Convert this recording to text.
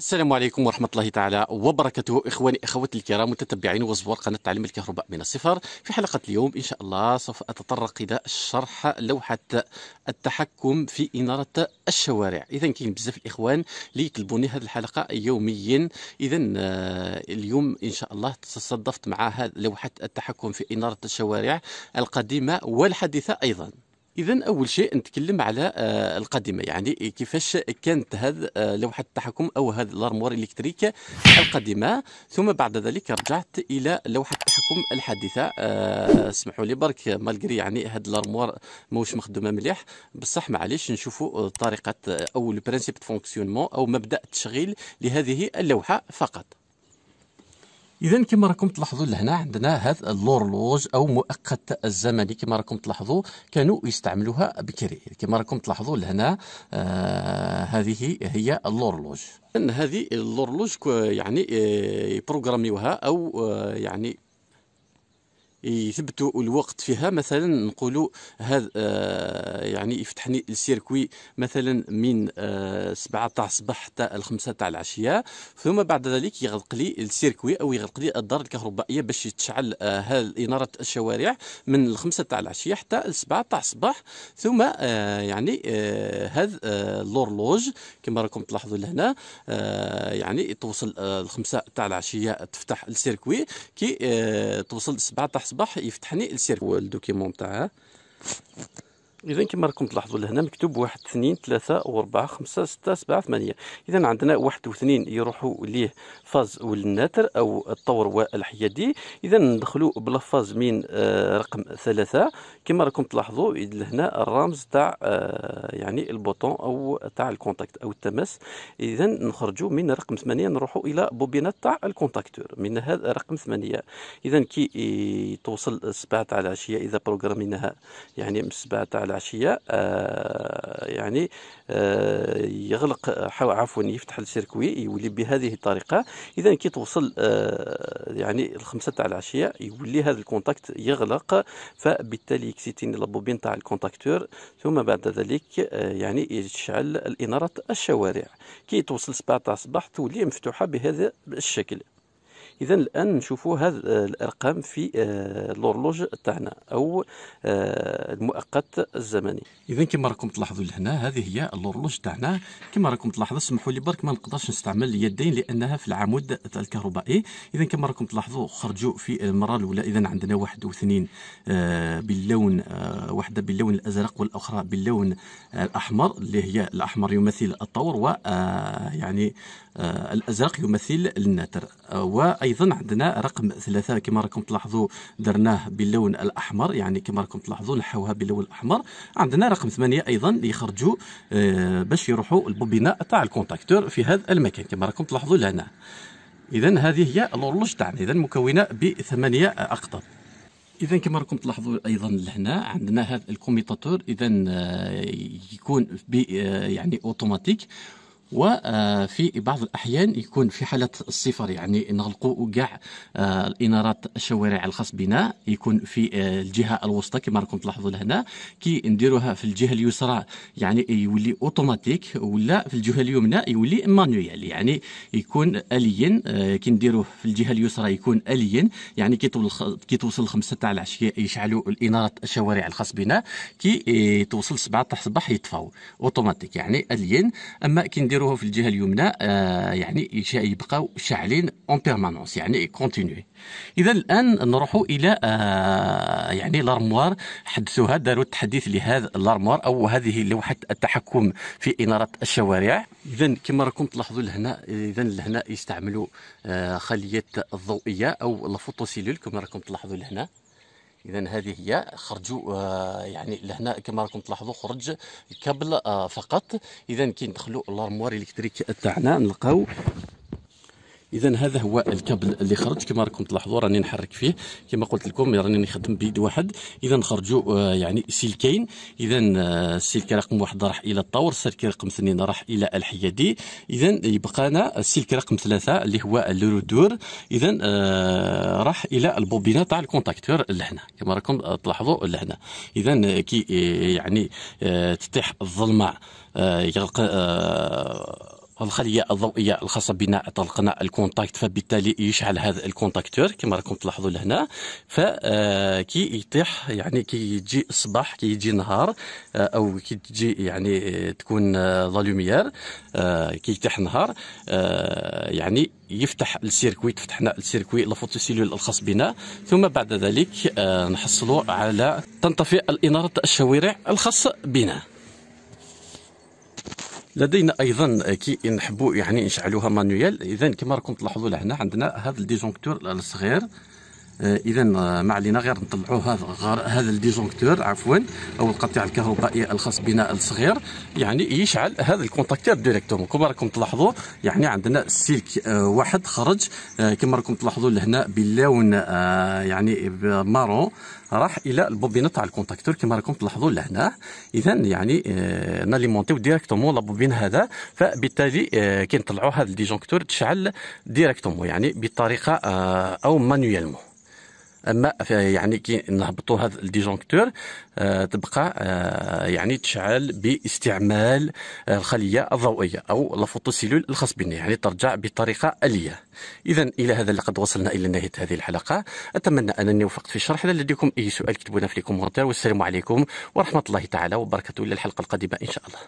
السلام عليكم ورحمة الله تعالى وبركاته إخواني أخواتي الكرام متتبعين وزوار قناة تعليم الكهرباء من الصفر في حلقة اليوم إن شاء الله سوف أتطرق إلى شرح لوحة التحكم في إنارة الشوارع إذا كاين بزاف الإخوان اللي يطلبوني هذه الحلقة يوميا إذا آه، اليوم إن شاء الله تصدفت مع لوحة التحكم في إنارة الشوارع القديمة والحديثة أيضا اذا اول شيء نتكلم على آه، القديمه يعني كيفاش كانت هذه آه، لوحه التحكم او هذه الارمور الكتريك القديمه ثم بعد ذلك رجعت الى لوحه التحكم الحديثه آه، اسمحوا لي برك مالغري يعني هذه الارمور ماهوش مخدومه مليح بصح معليش نشوفوا طريقه او البرانسيب فونكسيونمون او مبدا التشغيل لهذه اللوحه فقط اذا كما راكم تلاحظوا لهنا عندنا هذا اللورلوج او مؤقت الزمني كما راكم تلاحظوا كانوا يستعملوها بكري كما راكم تلاحظوا لهنا آه هذه هي اللورلوج ان هذه اللورلوج يعني آه، يبروغراميوها او آه، يعني يثبتوا الوقت فيها مثلا نقولوا هذا آه، يعني يفتحني السيركوي مثلا من 7 آه، تاع الصباح حتى الخمسة تاع العشيه ثم بعد ذلك يغلق لي السيركوي او يغلق لي الدار الكهربائيه باش تشعل اناره آه، الشوارع من الخمسة تاع العشيه حتى السبعة تاع الصباح ثم يعني هذا لورلوج كما راكم تلاحظوا لهنا يعني توصل الخمسة تاع العشيه تفتح السيركوي كي توصل 7 تاع الصباح يفتحني السيرك والدوكيمون تاعها اذا كما راكم تلاحظوا لهنا مكتوب واحد اثنين ثلاثة واربعة خمسة ستة سبعة ثمانية اذا عندنا واحد واثنين يروحوا ليه فاز والناتر او الطور والحيادي اذا ندخلوا بلا فاز من آه رقم ثلاثة كما راكم تلاحظوا لهنا الرمز تاع آه يعني البوطون او تاع الكونتاكت او التماس اذا نخرجوا من رقم ثمانية نروحوا الى بوبينة تاع الكونتاكتور من هذا رقم ثمانية آه، اذا كي توصل السبعة تاع العشية اذا بروغرامينها يعني من السبعة تاع العشيه آه، يعني آه، يغلق عفوا يفتح السيركوي يولي بهذه الطريقه اذا كي توصل آه، يعني الخمسه تاع العشيه يولي هذا الكونتاكت يغلق فبالتالي يكسيتيني لابوبين تاع الكونتاكتور ثم بعد ذلك يعني يشعل الاناره الشوارع كي توصل تاع الصباح تولي مفتوحه بهذا الشكل اذا الان نشوفوا هذا الارقام في آه، لورلوج تاعنا او آه، المؤقت الزمني اذا كما راكم تلاحظوا لهنا هذه هي لورلوج تاعنا كما راكم تلاحظوا سمحوا لي برك ما نقدرش نستعمل اليدين لانها في العمود الكهربائي اذا كما راكم تلاحظوا خرجوا في المره الاولى اذا عندنا واحد واثنين آه، باللون واحده باللون الازرق والاخرى باللون الاحمر اللي هي الاحمر يمثل الطور و يعني الازرق يمثل النتر وايضا ايضا عندنا رقم ثلاثة كما راكم تلاحظوا درناه باللون الاحمر يعني كما راكم تلاحظوا نحوها باللون الاحمر عندنا رقم ثمانية ايضا يخرجوا آه، باش يروحوا البوبينه تاع الكونتاكتور في هذا المكان كما راكم تلاحظوا لهنا اذا هذه هي الورلوج تاعنا اذا مكونه بثمانية اقطاب اذا كما راكم تلاحظوا ايضا لهنا عندنا هذا الكوميتاتور اذا آه، يكون آه، يعني اوتوماتيك وفي بعض الأحيان يكون في حالة الصفر يعني نغلقوا كاع آه، الإنارات الشوارع الخاص بنا يكون في آه، الجهة الوسطى كما راكم تلاحظوا لهنا كي نديروها في الجهة اليسرى يعني يولي أوتوماتيك ولا في الجهة اليمنى يولي مانويال يعني يكون آليا آه، كي نديروه في الجهة اليسرى يكون آليا يعني كي توصل الخمسه تاع العشية يشعلوا الإنارات الشوارع الخاص بنا كي توصل سبعة تاع الصباح يطفاو أوتوماتيك يعني آليا أما كي ديروها في الجهه اليمنى آه، يعني يبقاو شاعلين اون بيرمانونس يعني كونتينيو اذا الان نروحوا الى آه، يعني لارموار حدثوها داروا التحديث لهذا لارموار او هذه لوحه التحكم في اناره الشوارع اذا كما راكم تلاحظوا لهنا اذا لهنا يستعملوا آه، خليه الضوئيه او لا كما راكم تلاحظوا لهنا اذا هذه هي خرجوا آه، يعني لهنا كما راكم تلاحظوا خرج كابل آه، فقط اذا كي ندخلوا لارموار الكتريك تاعنا نلقاو اذا هذا هو الكابل اللي خرج كما راكم تلاحظوا راني نحرك فيه كما قلت لكم راني نخدم بيد واحد اذا خرجوا آه، يعني سلكين اذا السلك آه، رقم واحد راح الى الطور السلك رقم اثنين راح الى الحيادي اذا يبقانا السلك رقم ثلاثه اللي هو الرودور اذا آه، راح الى البوبينه تاع الكونتاكتور لهنا كما راكم تلاحظوا لهنا اذا كي يعني تتيح الظلمه يغلق الخليه الضوئيه الخاصه بنا طلقنا الكونتاكت فبالتالي يشعل هذا الكونتاكتور كما راكم تلاحظوا لهنا فكي آه، يطيح يعني كي يجي الصباح كي يجي النهار آه، او كي تجي يعني تكون آه، لا لوميير كي يطيح النهار يعني يفتح السيركويت فتحنا السيركوي لافوتوسيلول الخاص بنا ثم بعد ذلك نحصلوا على تنطفئ الاناره الشوارع الخاصه بنا لدينا ايضا كي نحبوا يعني نشعلوها مانويل اذا كما راكم تلاحظوا لهنا عندنا هذا الديجونكتور الصغير آه، اذا آه، ما علينا غير نطلعوا هذا هذا الديجونكتور عفوا او القطيع الكهربائي الخاص بنا الصغير يعني يشعل هذا الكونتاكتور ديريكتومون كما راكم تلاحظوا يعني عندنا السلك آه، واحد خرج كما راكم تلاحظوا لهنا باللون يعني مارو راح الى البوبينه تاع الكونتاكتور كما راكم تلاحظوا لهنا اذا يعني ناليمونتيو ديريكتومون لابوبين هذا فبالتالي كي نطلعوا هذا الديجونكتور تشعل ديريكتومون يعني بطريقه او مانويلمون اما يعني كي نهبطوا هذا الديجونكتور آه، تبقى آه، يعني تشعل باستعمال آه، الخليه الضوئيه او لافوتوسيلول الخاص بنا يعني ترجع بطريقه اليه اذا الى هذا لقد وصلنا الى نهايه هذه الحلقه اتمنى انني وفقت في الشرح اذا لديكم اي سؤال كتبونا في الكومنتير والسلام عليكم ورحمه الله تعالى وبركاته الى الحلقه القادمه ان شاء الله